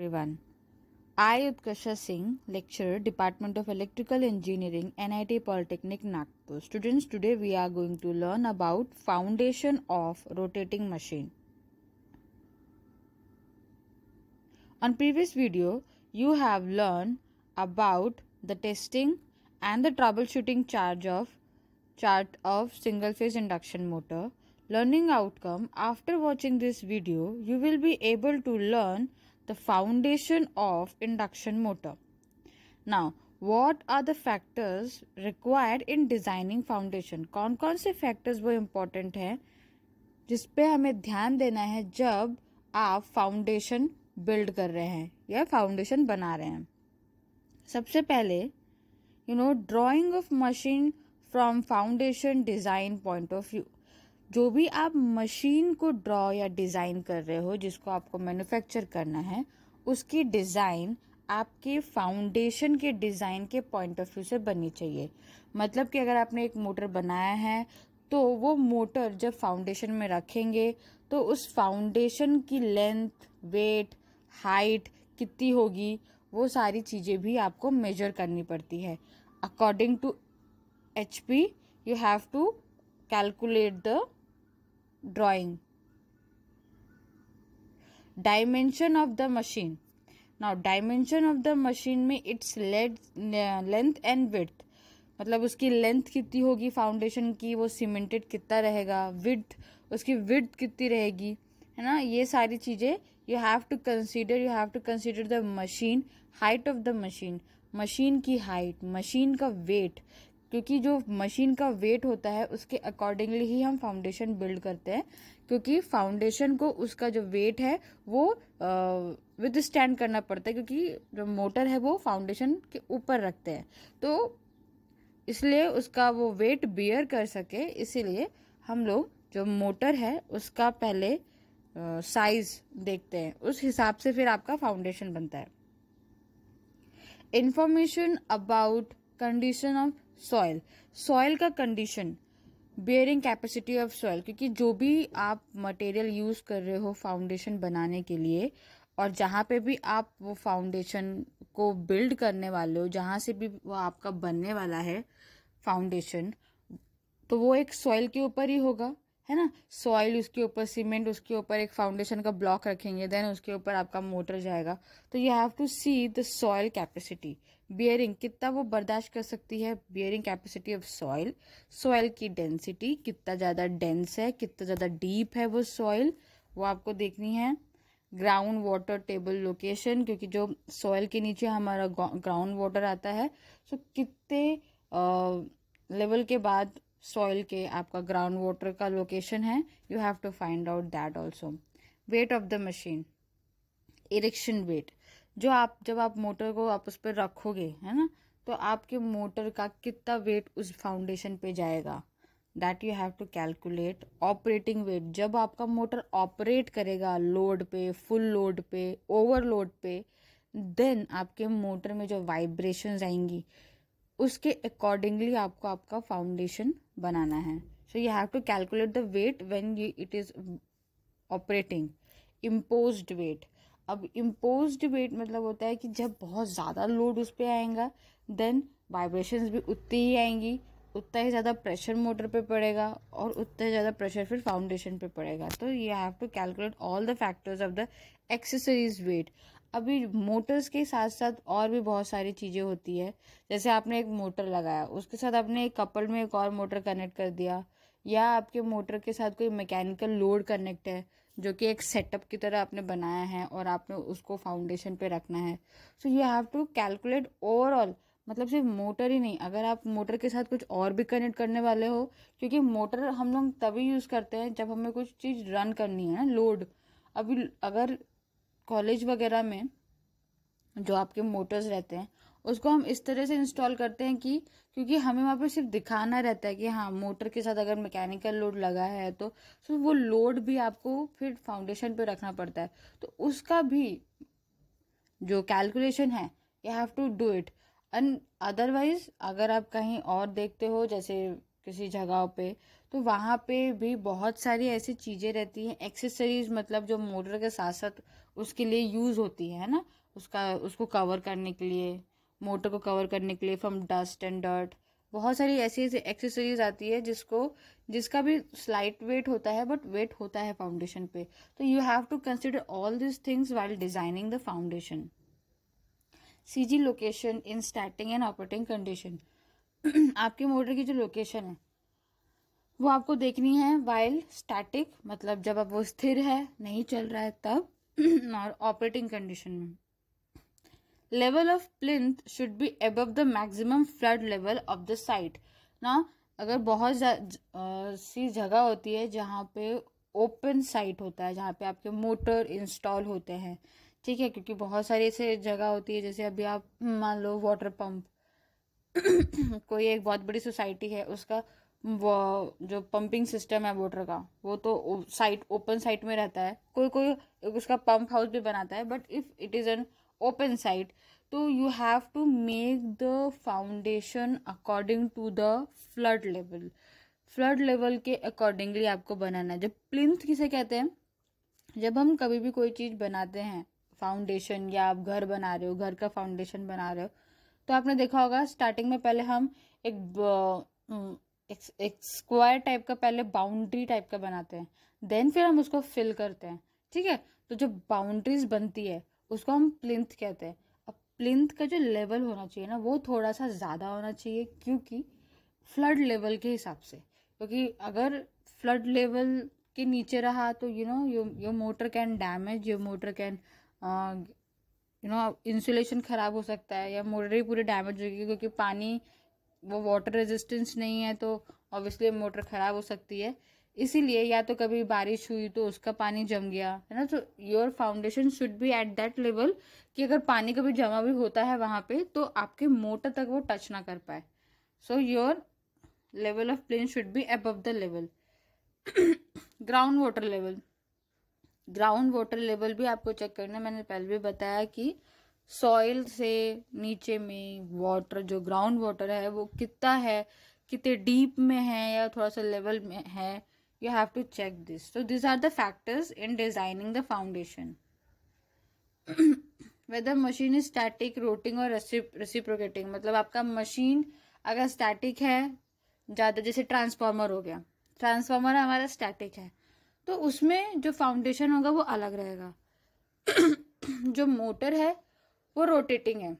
everyone. I, Utkasha Singh, lecturer, Department of Electrical Engineering, NIT Polytechnic, Nagpur. Students, today we are going to learn about foundation of rotating machine. On previous video, you have learned about the testing and the troubleshooting charge of chart of single phase induction motor. Learning outcome After watching this video, you will be able to learn the foundation of induction motor. Now, what are the factors required in designing foundation? कौन कौन से factors वो important हैं जिस पे हमें ध्यान देना है जब आप foundation build कर रहे हैं या foundation बना रहे हैं सबसे पहले you know drawing of machine from foundation design point of view जो भी आप मशीन को ड्रॉ या डिज़ाइन कर रहे हो जिसको आपको मैन्युफैक्चर करना है उसकी डिज़ाइन आपके फाउंडेशन के डिज़ाइन के पॉइंट ऑफ व्यू से बननी चाहिए मतलब कि अगर आपने एक मोटर बनाया है तो वो मोटर जब फाउंडेशन में रखेंगे तो उस फाउंडेशन की लेंथ वेट हाइट कितनी होगी वो सारी चीज़ें भी आपको मेजर करनी पड़ती है according to H P you have to calculate the drawing dimension of the machine now dimension of the machine में its length and width मतलब उसकी लेंथ कितनी होगी फाउंडेशन की वो सीमेंटेड कितना रहेगा विथ उसकी विथ कितनी रहेगी है ना ये सारी चीज़ें you have to consider you have to consider the machine height of the machine machine की हाइट मशीन का वेट क्योंकि जो मशीन का वेट होता है उसके अकॉर्डिंगली ही हम फाउंडेशन बिल्ड करते हैं क्योंकि फाउंडेशन को उसका जो वेट है वो विद स्टैंड करना पड़ता है क्योंकि जो मोटर है वो फाउंडेशन के ऊपर रखते हैं तो इसलिए उसका वो वेट बियर कर सके इसीलिए हम लोग जो मोटर है उसका पहले साइज देखते हैं उस हिसाब से फिर आपका फाउंडेशन बनता है information about condition of soil soil का condition bearing capacity of soil क्योंकि जो भी आप मटेरियल यूज़ कर रहे हो फाउंडेशन बनाने के लिए और जहाँ पे भी आप वो फाउंडेशन को बिल्ड करने वाले हो जहाँ से भी वो आपका बनने वाला है फाउंडेशन तो वो एक सॉइल के ऊपर ही होगा है ना सॉइल उसके ऊपर सीमेंट उसके ऊपर एक फाउंडेशन का ब्लॉक रखेंगे देन उसके ऊपर आपका मोटर जाएगा तो you have to see the soil capacity bearing कितना वो बर्दाश्त कर सकती है bearing capacity of soil soil की डेंसिटी कितना ज़्यादा डेंस है कितना ज़्यादा डीप है वो सॉइल वो आपको देखनी है ग्राउंड वाटर टेबल लोकेशन क्योंकि जो सॉइल के नीचे हमारा ग्राउंड वाटर आता है सो तो कितने लेवल के बाद सॉइल के आपका ग्राउंड वाटर का लोकेशन है you have to find out that also weight of the machine erection weight जो आप जब आप मोटर को आप उस पर रखोगे है ना तो आपके मोटर का कितना वेट उस फाउंडेशन पे जाएगा that you have to calculate operating weight जब आपका मोटर ऑपरेट करेगा लोड पे फुल लोड पे ओवरलोड पे देन आपके मोटर में जो वाइब्रेशंस आएंगी उसके अकॉर्डिंगली आपको आपका फाउंडेशन बनाना है so you have to calculate the weight when you it is operating imposed weight अब इम्पोज वेट मतलब होता है कि जब बहुत ज़्यादा लोड उस पर आएगा देन वाइब्रेशंस भी उतनी ही आएंगी उतना ही ज़्यादा प्रेशर मोटर पे पड़ेगा और उतना ही ज़्यादा प्रेशर फिर फाउंडेशन पे पड़ेगा तो you have to calculate all the factors of the accessories weight अभी मोटर्स के साथ साथ और भी बहुत सारी चीज़ें होती है जैसे आपने एक मोटर लगाया उसके साथ आपने एक कपल में एक और मोटर कनेक्ट कर दिया या आपके मोटर के साथ कोई मैकेनिकल लोड कनेक्ट है जो कि एक सेटअप की तरह आपने बनाया है और आपने उसको फाउंडेशन पे रखना है so you have to calculate overall मतलब सिर्फ मोटर ही नहीं अगर आप मोटर के साथ कुछ और भी कनेक्ट करने वाले हो क्योंकि मोटर हम लोग तभी यूज़ करते हैं जब हमें कुछ चीज़ रन करनी है ना लोड अभी अगर कॉलेज वगैरह में जो आपके मोटर्स रहते हैं उसको हम इस तरह से इंस्टॉल करते हैं कि क्योंकि हमें वहाँ पर सिर्फ दिखाना रहता है कि हाँ मोटर के साथ अगर मैकेनिकल लोड लगा है तो सो तो वो लोड भी आपको फिर फाउंडेशन पे रखना पड़ता है तो उसका भी जो कैलकुलेशन है you have to do it and otherwise अगर आप कहीं और देखते हो जैसे किसी जगह पे तो वहाँ पे भी बहुत सारी ऐसी चीज़ें रहती हैं एक्सेसरीज मतलब जो मोटर के साथ साथ उसके लिए यूज़ होती है ना उसका उसको कवर करने के लिए मोटर को कवर करने के लिए फ्रॉम डस्ट एंड डर्ट बहुत सारी ऐसी ऐसी एक्सेसरीज आती है जिसको जिसका भी स्लाइट वेट होता है बट वेट होता है फाउंडेशन पे तो you have to consider all this things while designing the foundation C G location in starting and operating condition आपके मोटर की जो लोकेशन है वो आपको देखनी है वाइल स्टैटिक मतलब जब अब वो स्थिर है नहीं चल रहा है तब और ऑपरेटिंग कंडीशन में level of plinth should be above the maximum flood level of the site now अगर बहुत सी जगह होती है जहाँ पे ओपन साइट होता है जहाँ पे आपके मोटर इंस्टॉल होते हैं ठीक है क्योंकि बहुत सारी ऐसे जगह होती है जैसे अभी आप मान लो वाटर पंप कोई एक बहुत बड़ी सोसाइटी है उसका वो जो पंपिंग सिस्टम है वोटर का वो तो साइट ओपन साइट में रहता है कोई कोई उसका पंप हाउस भी बनाता है but if it is an open side so तो you have to make the foundation according to the flood level flood level के अकॉर्डिंगली आपको बनाना है जब प्लिंथ किसे कहते हैं जब हम कभी भी कोई चीज़ बनाते हैं फाउंडेशन या आप घर बना रहे हो घर का फाउंडेशन बना रहे हो तो आपने देखा होगा स्टार्टिंग में पहले हम एक एक, एक स्क्वायर टाइप का पहले बाउंड्री टाइप का बनाते हैं देन फिर हम उसको फिल करते हैं ठीक है तो जब बाउंड्रीज बनती है उसको हम प्लिंथ कहते हैं अब प्लिंथ का जो लेवल होना चाहिए ना वो थोड़ा सा ज़्यादा होना चाहिए क्योंकि फ्लड लेवल के हिसाब से क्योंकि अगर फ्लड लेवल के नीचे रहा तो you know your your motor can damage your motor can you know insulation ख़राब हो सकता है या मोटर ही पूरी डैमेज होगी क्योंकि पानी वो वाटर रेजिस्टेंस नहीं है तो ऑब्वियसली मोटर ख़राब हो सकती है इसीलिए या तो कभी बारिश हुई तो उसका पानी जम गया है ना तो your foundation should be at that level कि अगर पानी कभी जमा भी होता है वहाँ पे तो आपके मोटर तक वो टच ना कर पाए so your level of plane should be above the level ground water level ground water level भी आपको चेक करना मैंने पहले भी बताया कि सॉइल से नीचे में वाटर जो ग्राउंड वाटर है वो कितना है कितने डीप में है या थोड़ा सा लेवल में है you have to check this so these are the factors in designing the foundation whether machine is static rotating or reciprocating matlab aapka machine agar static hai ज़्यादा jaise transformer ho gaya transformer hamara static hai to usme jo foundation hoga wo alag rahega jo motor hai wo rotating hai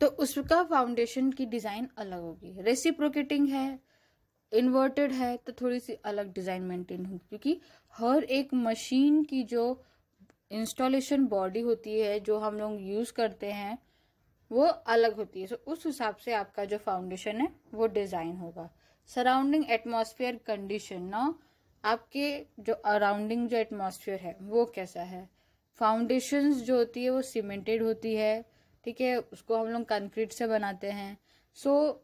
तो उसका foundation की design अलग होगी reciprocating है inverted है तो थोड़ी सी अलग डिज़ाइन मेंटेन होगी क्योंकि हर एक मशीन की जो इंस्टॉलेशन बॉडी होती है जो हम लोग यूज़ करते हैं वो अलग होती है सो so, उस हिसाब से आपका जो फाउंडेशन है वो डिज़ाइन होगा सराउंडिंग एटमोसफियर कंडीशन ना आपके जो अराउंडिंग जो एटमोसफियर है वो कैसा है फाउंडेशंस जो होती है वो सीमेंटेड होती है ठीक है उसको हम लोग कंक्रीट से बनाते हैं सो so,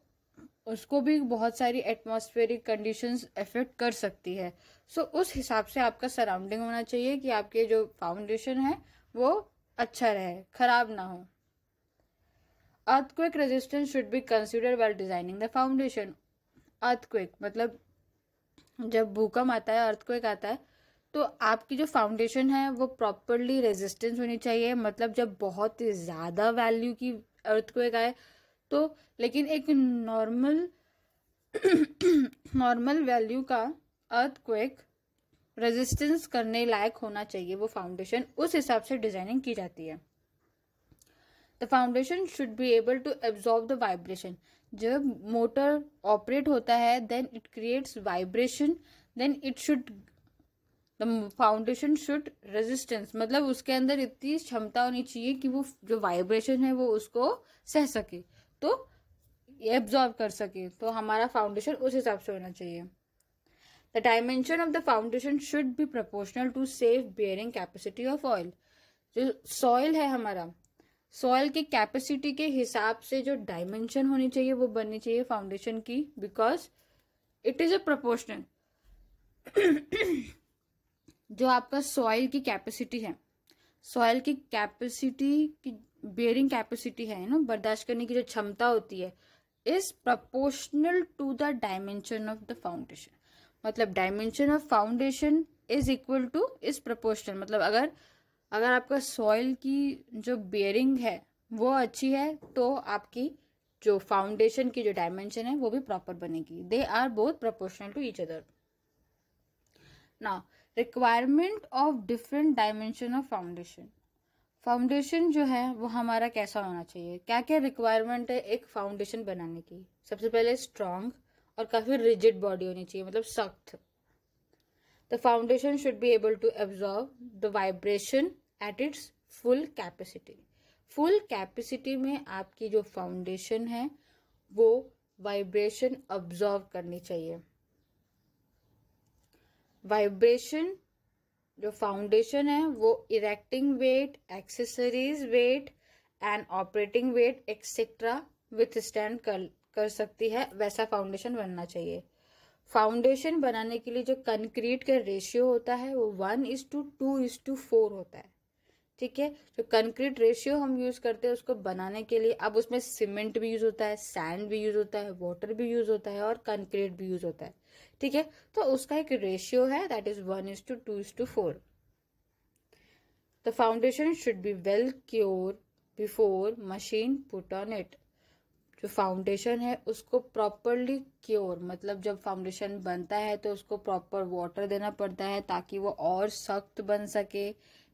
उसको भी बहुत सारी एटमॉस्फेरिक कंडीशंस अफेक्ट कर सकती है सो so, उस हिसाब से आपका सराउंडिंग होना चाहिए कि आपके जो फाउंडेशन है वो अच्छा रहे खराब ना हो earthquake resistance should be consider well designing the foundation earthquake मतलब जब भूकंप आता है अर्थक्विक आता है तो आपकी जो फाउंडेशन है वो प्रॉपरली रेजिस्टेंस होनी चाहिए मतलब जब बहुत ज़्यादा वैल्यू की अर्थक्वेक आए तो लेकिन एक नॉर्मल नॉर्मल वैल्यू का अर्थ क्वेक रेजिस्टेंस करने लायक होना चाहिए वो फाउंडेशन उस हिसाब से डिजाइनिंग की जाती है the foundation should be able to absorb the vibration जब मोटर ऑपरेट होता है then it creates vibration then it should the foundation should resistance मतलब उसके अंदर इतनी क्षमता होनी चाहिए कि वो जो वाइब्रेशन है वो उसको सह सके तो एब्जॉर्ब कर सके तो हमारा फाउंडेशन उस हिसाब से होना चाहिए the dimension of the foundation should be proportional to safe bearing capacity of oil जो सॉइल है हमारा सॉइल की कैपेसिटी के हिसाब से जो डायमेंशन होनी चाहिए वो बननी चाहिए फाउंडेशन की because it is a proportional जो आपका सॉइल की कैपेसिटी है सॉइल की कैपेसिटी की बेयरिंग कैपेसिटी है ना बर्दाश्त करने की जो क्षमता होती है is proportional to the dimension of the foundation मतलब dimension of foundation is equal to is proportional मतलब अगर अगर आपका सॉइल की जो बेयरिंग है वो अच्छी है तो आपकी जो फाउंडेशन की जो डायमेंशन है वो भी प्रॉपर बनेगी they are both proportional to each other ना requirement of different dimension of foundation foundation जो है वो हमारा कैसा होना चाहिए क्या क्या रिक्वायरमेंट है एक फाउंडेशन बनाने की सबसे पहले स्ट्रांग और काफ़ी रिजिड बॉडी होनी चाहिए मतलब सख्त the foundation should be able to absorb the vibration at its full capacity full capacity में आपकी जो फाउंडेशन है वो वाइब्रेशन ऑब्जॉर्व करनी चाहिए वाइब्रेशन जो फाउंडेशन है वो erecting weight accessories weight and operating weight etcetera withstand कर कर सकती है वैसा फाउंडेशन बनना चाहिए फाउंडेशन बनाने के लिए जो कंक्रीट का रेशियो होता है वो one is to two is to four होता है ठीक है जो कंक्रीट रेशियो हम यूज़ करते हैं उसको बनाने के लिए अब उसमें सीमेंट भी यूज़ होता है सैंड भी यूज़ होता है वाटर भी यूज़ होता है और कंक्रीट भी यूज़ होता है ठीक है तो उसका एक रेशियो है that is one is to two is to four the foundation should be well cure before machine put on it जो फाउंडेशन है उसको प्रॉपरली क्योर मतलब जब फाउंडेशन बनता है तो उसको प्रॉपर वाटर देना पड़ता है ताकि वो और सख्त बन सके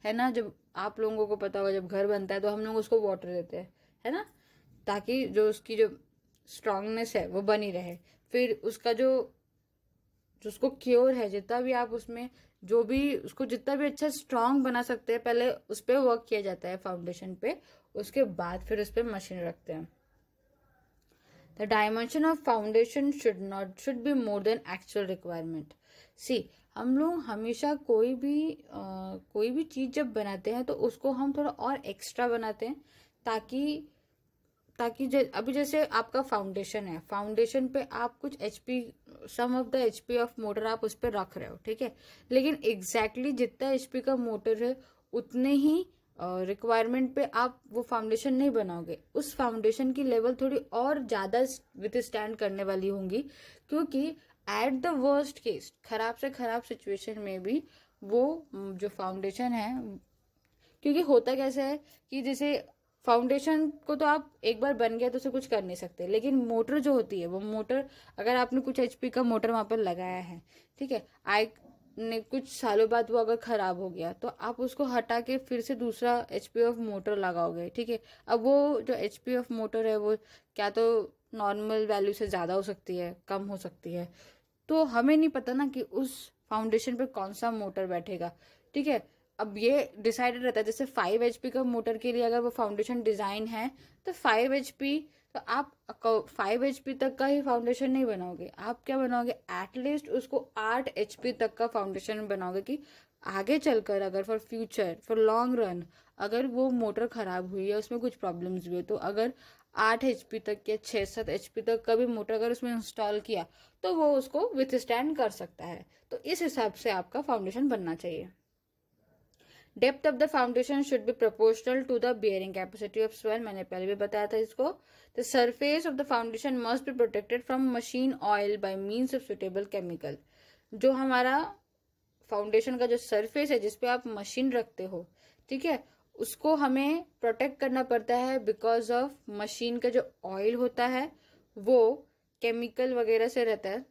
है ना जब आप लोगों को पता होगा जब घर बनता है तो हम लोग उसको वाटर देते हैं है ना ताकि जो उसकी जो स्ट्रांगनेस है वो बनी रहे फिर उसका जो जो उसको क्योर है जितना भी आप उसमें जो भी उसको जितना भी अच्छा स्ट्रांग बना सकते हैं पहले उस पर वर्क किया जाता है फाउंडेशन पे उसके बाद फिर उस पर मशीन रखते हैं the dimension of foundation should not should be more than actual requirement see हम लोग हमेशा कोई भी आ, कोई भी चीज़ जब बनाते हैं तो उसको हम थोड़ा और एक्स्ट्रा बनाते हैं ताकि ताकि अभी जैसे आपका फाउंडेशन है फाउंडेशन पे आप कुछ H P some of the H P of motor आप उस पर रख रहे हो ठीक है लेकिन एग्जैक्टली exactly जितना एच पी का मोटर है उतने ही रिक्वायरमेंट पे आप वो फाउंडेशन नहीं बनाओगे उस फाउंडेशन की लेवल थोड़ी और ज़्यादा विथ स्टैंड करने वाली होंगी क्योंकि एट द वर्स्ट केस खराब से खराब सिचुएशन में भी वो जो फाउंडेशन है क्योंकि होता कैसा है कि जैसे फाउंडेशन को तो आप एक बार बन गया तो उसे कुछ कर नहीं सकते लेकिन मोटर जो होती है वो मोटर अगर आपने कुछ एच का मोटर वहाँ पर लगाया है ठीक है आई ने कुछ सालों बाद वो अगर ख़राब हो गया तो आप उसको हटा के फिर से दूसरा एच पी एफ मोटर लगाओगे ठीक है अब वो जो एच पी एफ मोटर है वो क्या तो नॉर्मल वैल्यू से ज़्यादा हो सकती है कम हो सकती है तो हमें नहीं पता ना कि उस फाउंडेशन पर कौन सा मोटर बैठेगा ठीक है अब ये डिसाइडेड रहता है जैसे फाइव एच का मोटर के लिए अगर वो फाउंडेशन डिज़ाइन है तो फाइव एच तो आप फाइव एच तक का ही फाउंडेशन नहीं बनाओगे आप क्या बनाओगे एटलीस्ट उसको आठ एच तक का फाउंडेशन बनाओगे कि आगे चलकर अगर for future for long run अगर वो मोटर ख़राब हुई है उसमें कुछ प्रॉब्लम्स हुई है तो अगर आठ एच तक या छः सात एच तक का भी मोटर अगर उसमें इंस्टॉल किया तो वो उसको विथ कर सकता है तो इस हिसाब से आपका फाउंडेशन बनना चाहिए depth of the foundation should be proportional to the bearing capacity of soil मैंने पहले भी बताया था इसको the surface of the foundation must be protected from machine oil by means of suitable chemical जो हमारा फाउंडेशन का जो सरफेस है जिसपे आप मशीन रखते हो ठीक है उसको हमें प्रोटेक्ट करना पड़ता है बिकॉज ऑफ मशीन का जो ऑयल होता है वो केमिकल वगैरह से रहता है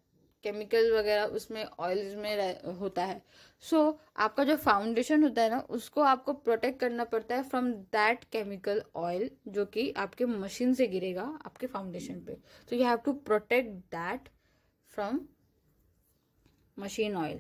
केमिकल वगैरह उसमें ऑयल्स में होता है सो so, आपका जो फाउंडेशन होता है ना उसको आपको प्रोटेक्ट करना पड़ता है फ्रॉम दैट केमिकल ऑयल जो कि आपके मशीन से गिरेगा आपके फाउंडेशन पे तो you have to protect that from machine oil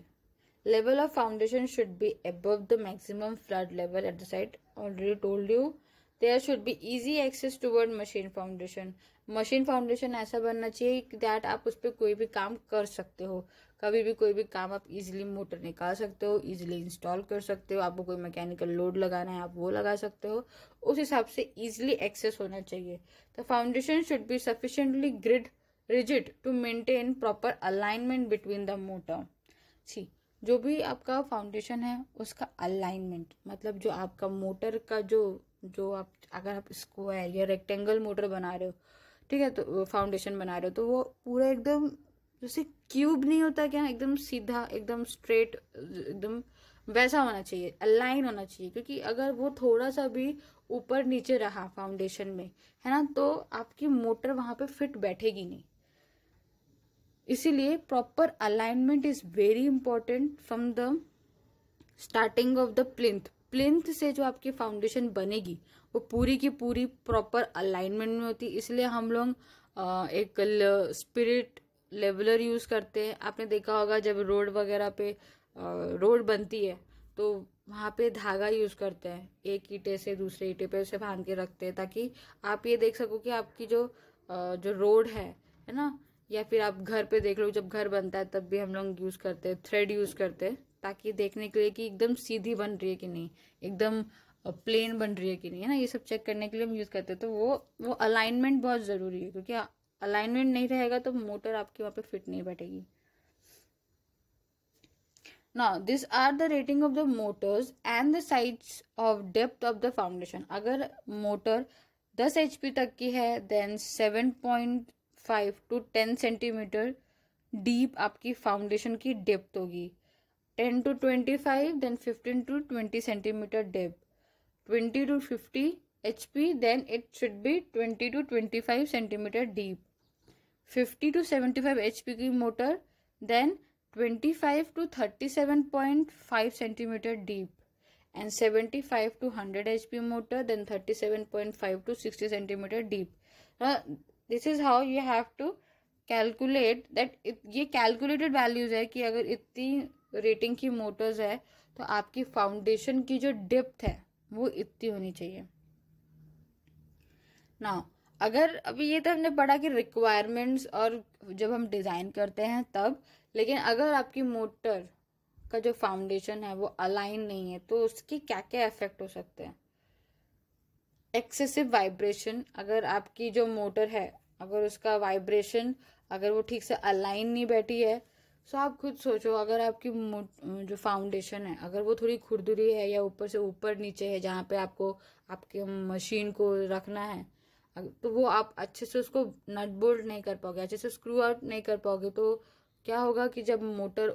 level of foundation should be above the maximum flood level at the site already told you there should be easy access word machine foundation machine foundation ऐसा बनना चाहिए that आप उस पर कोई भी काम कर सकते हो कभी भी कोई भी काम आप इजिली मोटर निकाल सकते हो इजिली इंस्टॉल कर सकते हो आपको कोई मैकेनिकल लोड लगाना है आप वो लगा सकते हो उस हिसाब से इजिली एक्सेस होना चाहिए the foundation should be sufficiently grid rigid to maintain proper alignment between the motor see जो भी आपका फाउंडेशन है उसका अलाइनमेंट मतलब जो आपका मोटर का जो जो आप अगर आप स्क्वायर या रेक्टेंगल मोटर बना रहे हो ठीक है तो फाउंडेशन बना रहे हो तो वो पूरा एकदम जैसे क्यूब नहीं होता क्या एकदम सीधा एकदम स्ट्रेट एकदम वैसा होना चाहिए अलाइन होना चाहिए क्योंकि अगर वो थोड़ा सा भी ऊपर नीचे रहा फाउंडेशन में है ना तो आपकी मोटर वहां पे फिट बैठेगी नहीं इसीलिए proper alignment is very important from the starting of the plinth plinth से जो आपकी फाउंडेशन बनेगी वो पूरी की पूरी प्रॉपर अलाइनमेंट में होती है इसलिए हम लोग एक स्पिरिट लेवलर यूज़ करते हैं आपने देखा होगा जब रोड वगैरह पे रोड बनती है तो वहाँ पे धागा यूज़ करते हैं एक ईटे से दूसरे ईटे पे उसे बांध के रखते हैं ताकि आप ये देख सको कि आपकी जो जो रोड है है ना या फिर आप घर पे देख लो जब घर बनता है तब भी हम लोग यूज़ करते हैं थ्रेड यूज़ करते हैं ताकि देखने के लिए कि एकदम सीधी बन रही है कि नहीं एकदम प्लेन बन रही है कि नहीं है ना ये सब चेक करने के लिए हम यूज़ करते हैं तो वो वो अलाइनमेंट बहुत ज़रूरी है क्योंकि अलाइनमेंट नहीं रहेगा तो मोटर आपकी वहाँ पे फिट नहीं बैठेगी ना this are the rating of the motors and the size of depth of the foundation अगर मोटर दस एच तक की है then seven point five to ten centimetre deep आपकी फाउंडेशन की डेप्थ होगी ten to twenty five then fifteen to twenty centimetre depth twenty to fifty H P then it should be twenty to twenty five centimetre deep fifty to seventy five H P की motor then twenty five two thirty seven point five centimetre deep and seventy five two hundred H P motor then thirty seven point five two sixty centimetre deep this is how you have to calculate that ये calculated values है कि अगर इतनी rating की Motors है तो आपकी foundation की जो डेप्थ है वो इतनी होनी चाहिए ना अगर अभी ये तो हमने पढ़ा कि रिक्वायरमेंट्स और जब हम डिज़ाइन करते हैं तब लेकिन अगर आपकी मोटर का जो फाउंडेशन है वो अलाइन नहीं है तो उसके क्या क्या इफेक्ट हो सकते हैं एक्सेसिव वाइब्रेशन अगर आपकी जो मोटर है अगर उसका वाइब्रेशन अगर वो ठीक से अलाइन नहीं बैठी है सो आप खुद सोचो अगर आपकी जो फाउंडेशन है अगर वो थोड़ी खुरदुरी है या ऊपर से ऊपर नीचे है जहाँ पे आपको आपके मशीन को रखना है तो वो आप अच्छे से उसको नट बोल्ट नहीं कर पाओगे अच्छे से स्क्रू आउट नहीं कर पाओगे तो क्या होगा कि जब मोटर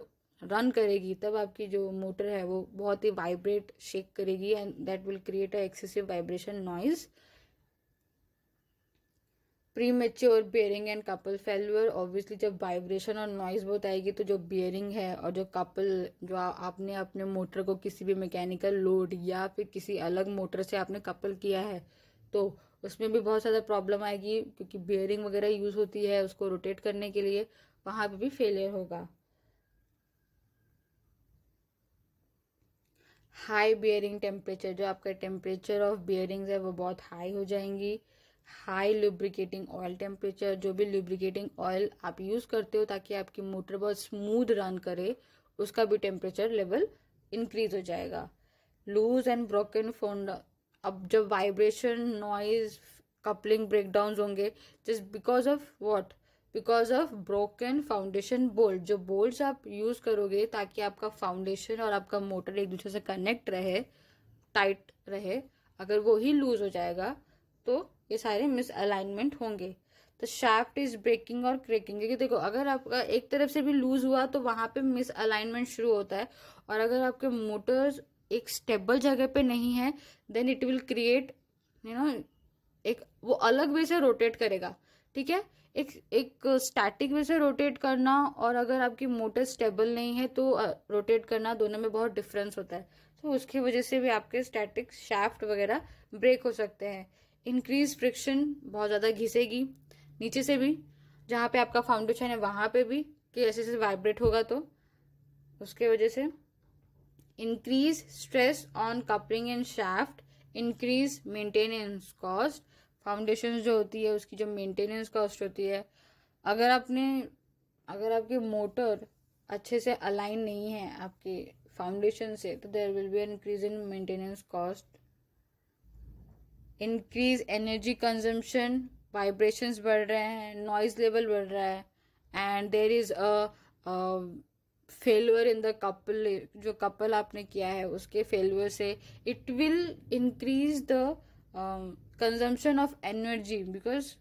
रन करेगी तब आपकी जो मोटर है वो बहुत ही वाइब्रेट शेक करेगी and that will create a excessive vibration noise premature bearing and couple failure obviously जब वाइब्रेशन और नॉइज़ बहुत आएगी तो जो बियरिंग है और जो कपल जो आपने अपने मोटर को किसी भी मैकेनिकल लोड या फिर किसी अलग मोटर से आपने कपल किया है तो उसमें भी बहुत ज़्यादा प्रॉब्लम आएगी क्योंकि बियरिंग वगैरह यूज़ होती है उसको रोटेट करने के लिए वहाँ पर भी फेलियर होगा हाई बियरिंग टेम्परेचर जो आपका टेम्परेचर ऑफ बियरिंग्स है वो बहुत हाई हो जाएंगी हाई लुब्रिकेटिंग ऑयल टेम्परेचर जो भी लुब्रिकेटिंग ऑयल आप यूज़ करते हो ताकि आपकी मोटर बहुत स्मूद रन करे उसका भी टेम्परेचर लेवल इंक्रीज हो जाएगा लूज एंड ब्रोकन फोन अब जब वाइब्रेशन नॉइज कपलिंग ब्रेकडाउन होंगे just because of what because of broken foundation bolt जो बोल्ट आप यूज़ करोगे ताकि आपका फाउंडेशन और आपका मोटर एक दूसरे से कनेक्ट रहे टाइट रहे अगर वो ही लूज़ हो जाएगा तो ये सारे मिस अलाइनमेंट होंगे तो शाफ्ट इज ब्रेकिंग और क्रेकिंग क्योंकि देखो अगर आपका एक तरफ से भी लूज हुआ तो वहां पे मिस अलाइनमेंट शुरू होता है और अगर आपके मोटर्स एक स्टेबल जगह पे नहीं है then it will create you know एक वो अलग वे से रोटेट करेगा ठीक है एक एक स्टैटिक वे से रोटेट करना और अगर आपकी मोटर स्टेबल नहीं है तो रोटेट करना दोनों में बहुत डिफरेंस होता है तो उसकी वजह से भी आपके स्टैटिक शाफ्ट वगैरह ब्रेक हो सकते हैं इंक्रीज फ्रिक्शन बहुत ज़्यादा घिसेगी नीचे से भी जहाँ पे आपका फाउंडेशन है वहाँ पे भी कि ऐसे से वाइब्रेट होगा तो उसके वजह से increase stress on coupling and shaft increase maintenance cost foundation जो होती है उसकी जो मेंटेनेंस कॉस्ट होती है अगर आपने अगर आपकी मोटर अच्छे से अलाइन नहीं है आपके फाउंडेशन से तो there will be increase in maintenance cost increase energy consumption vibrations बढ़ रहे हैं नॉइज लेवल बढ़ रहा है and there is a failure in the couple जो कपल आपने किया है उसके फेलअर से it will increase the consumption of energy because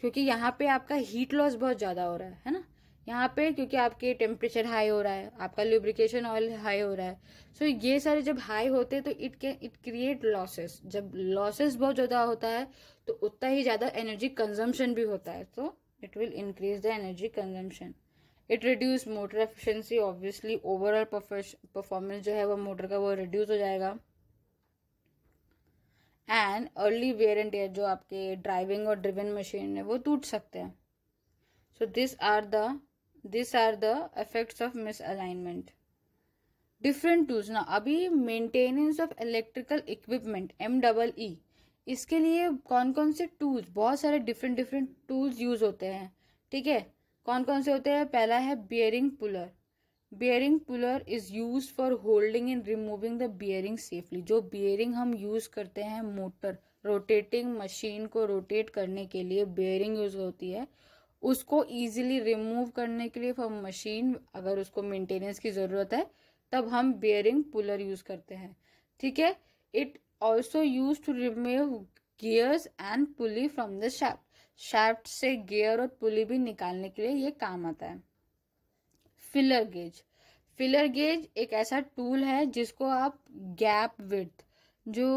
क्योंकि यहाँ पे आपका हीट लॉस बहुत ज़्यादा हो रहा है है ना यहाँ पे क्योंकि आपके टेम्परेचर हाई हो रहा है आपका लुब्रिकेशन ऑयल हाई हो रहा है सो so, ये सारे जब हाई होते हैं तो it can it create losses जब लॉसेस बहुत ज़्यादा होता है तो उतना ही ज़्यादा एनर्जी कंजम्पशन भी होता है तो it will increase the energy consumption it reduce motor efficiency obviously overall performance जो है वो मोटर का वो रिड्यूस हो जाएगा and early wear and tear जो आपके ड्राइविंग और ड्रिवन मशीन है वो टूट सकते हैं so this are the this are the effects of misalignment different tools ना अभी maintenance of electrical equipment M double E इसके लिए कौन कौन से टूल्स बहुत सारे डिफरेंट डिफरेंट टूल्स यूज होते हैं ठीक है कौन कौन से होते हैं पहला है bearing puller bearing puller is use for holding and removing the bearing safely जो बियरिंग हम यूज़ करते हैं मोटर रोटेटिंग मशीन को रोटेट करने के लिए बियरिंग यूज होती है उसको ईजिली रिमूव करने के लिए फॉर मशीन अगर उसको मेंटेनेंस की ज़रूरत है तब हम बेयरिंग पुलर यूज़ करते हैं ठीक है it also use to remove gears and pulley from the shaft shaft से गियर और पुली भी निकालने के लिए ये काम आता है फिलर गेज फिलर गेज एक ऐसा टूल है जिसको आप गैप विथ जो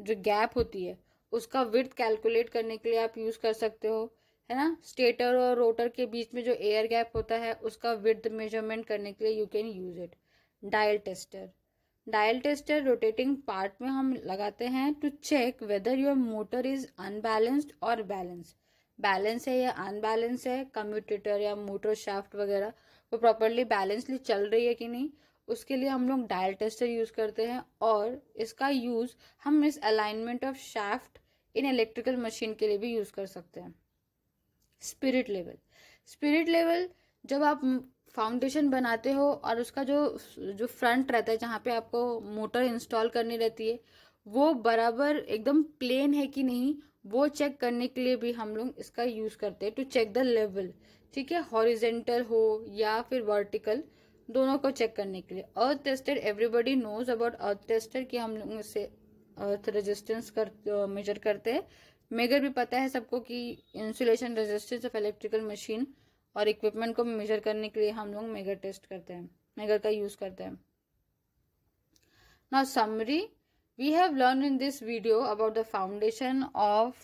जो गैप होती है उसका विथ कैलकुलेट करने के लिए आप यूज़ कर सकते हो है ना स्टेटर और रोटर के बीच में जो एयर गैप होता है उसका विर्थ मेजरमेंट करने के लिए you can use it dial tester dial tester rotating part में हम लगाते हैं to check whether your motor is unbalanced और बैलेंस बैलेंस है या अनबैलेंस है कम्यूटेटर या मोटर शाफ्ट वगैरह वो प्रॉपरली बैलेंसली चल रही है कि नहीं उसके लिए हम लोग डायल टेस्टर यूज़ करते हैं और इसका यूज़ हम इस alignment of shaft in electrical machine के लिए भी यूज़ कर सकते हैं स्पिरिट लेवल स्पिरिट लेवल जब आप फाउंडेशन बनाते हो और उसका जो जो फ्रंट रहता है जहाँ पे आपको मोटर इंस्टॉल करनी रहती है वो बराबर एकदम प्लेन है कि नहीं वो चेक करने के लिए भी हम लोग इसका यूज़ करते हैं टू चेक द लेवल ठीक है हॉरिजेंटल हो या फिर वर्टिकल दोनों को चेक करने के लिए earth tester everybody knows about earth tester कि हम लोग इसे अर्थ रेजिस्टेंस कर मेजर करते हैं मेगर भी पता है सबको कि insulation resistance of electrical machine और इक्विपमेंट को मेजर करने के लिए हम लोग मेगर टेस्ट करते हैं मेगर का यूज करते हैं now summary we have learn in this video about the foundation of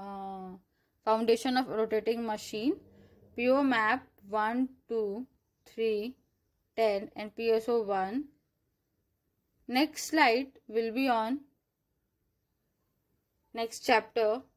foundation of rotating machine PO map one two three ten and P S O one next slide will be on next chapter